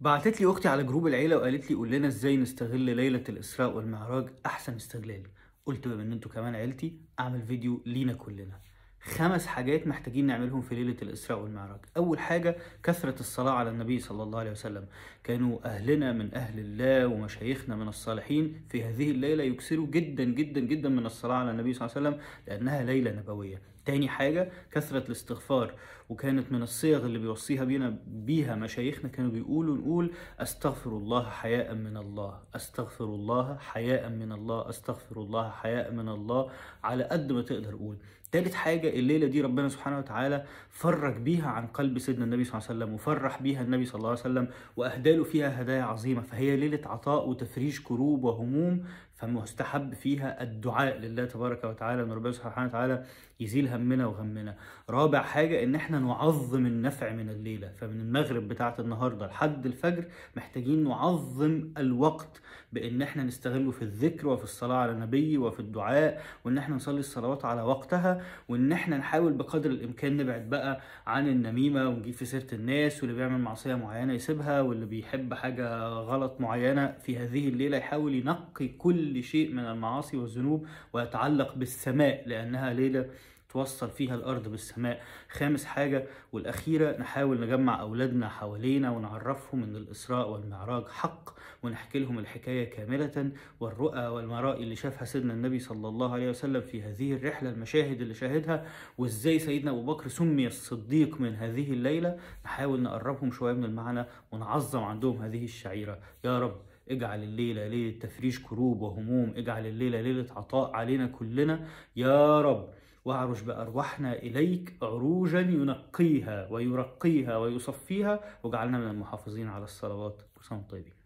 بعتت لي اختي على جروب العيله وقالت لي قول ازاي نستغل ليله الاسراء والمعراج احسن استغلال قلت بما ان انتوا كمان عيلتي اعمل فيديو لينا كلنا خمس حاجات محتاجين نعملهم في ليلة الإسراء والمعراج أول حاجة كثرة الصلاة على النبي صلى الله عليه وسلم كانوا أهلنا من أهل الله ومشايخنا من الصالحين في هذه الليلة يكثروا جدا جدا جدا من الصلاة على النبي صلى الله عليه وسلم لأنها ليلة نبوية تاني حاجة كثرة الاستغفار وكانت من الصيغ اللي بيوصيها بينا بيها مشايخنا كانوا بيقولوا نقول أستغفر الله حياء من الله أستغفر الله حياء من الله أستغفر الله حياء من الله على قد ما تقدر قول تالت حاجة حاجه الليله دي ربنا سبحانه وتعالى فرج بيها عن قلب سيدنا النبي صلى الله عليه وسلم وفرح بيها النبي صلى الله عليه وسلم واهدى له فيها هدايا عظيمه فهي ليله عطاء وتفريج كروب وهموم فمستحب فيها الدعاء لله تبارك وتعالى ان ربنا سبحانه وتعالى يزيل همنا وغمنا رابع حاجه ان احنا نعظم النفع من الليله فمن المغرب بتاعه النهارده لحد الفجر محتاجين نعظم الوقت بان احنا نستغله في الذكر وفي الصلاه على النبي وفي الدعاء وان احنا نصلي الصلوات على وقتها وان احنا نحاول بقدر الامكان نبعد بقى عن النميمه ونجيب في سيره الناس واللي بيعمل معصيه معينه يسيبها واللي بيحب حاجه غلط معينه في هذه الليله يحاول ينقي كل شيء من المعاصي والذنوب ويتعلق بالسماء لانها ليله توصل فيها الارض بالسماء خامس حاجه والاخيره نحاول نجمع اولادنا حوالينا ونعرفهم ان الاسراء والمعراج حق ونحكي لهم الحكايه كامله والرؤى والمرائي اللي شافها سيدنا النبي صلى الله عليه وسلم في هذه الرحله المشاهد اللي شاهدها وازاي سيدنا ابو بكر سمي الصديق من هذه الليله نحاول نقربهم شويه من المعنى ونعظم عندهم هذه الشعيره يا رب اجعل الليلة ليلة تفريش كروب وهموم اجعل الليلة ليلة عطاء علينا كلنا يا رب واعرج بأرواحنا إليك عروجا ينقيها ويرقيها ويصفيها وجعلنا من المحافظين على الصلوات وصوم طيبين